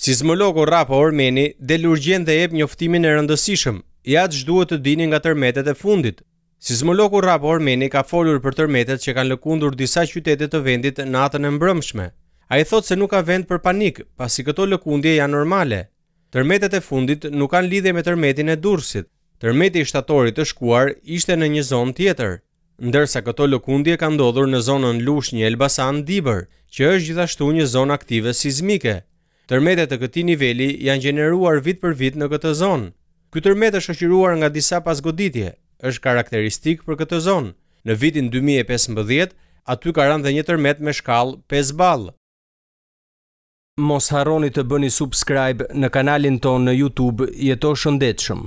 Sismologu Rapa Ormeni del urgjent dhe jep njoftimin e rëndësishëm. Ja atë duhet të dini nga tërmetet e fundit. Sismologu Rapa Ormeni ka folur për tërmetet që kanë lëkundur disa qytetet të vendit në atën e mbrëmshme. A i thot se nuk ka vend për panik, pasi këto lëkundje janë normale. Tërmetet e fundit nuk kanë lidhe me tërmetin e dursit. Tërmeti i shtatorit të shkuar ishte në një zonë tjetër, ndërsa këto lëkundje kanë dodhur në zonën Lush një elbasan Dibër, që është gjithashtu një zonë aktive sizmike. Tërmetet të këti niveli janë gjeneruar vit për vit në këtë zonë. Ky tërmet është shoqëruar nga disa pasgoditje, është karakteristik për këtë zonë. Në vitin 2015, aty ka rënë një tërmet me shkallë 5 balë. Mos haroni të bëni subscribe në kanalin ton në YouTube Jeto Shëndetshëm.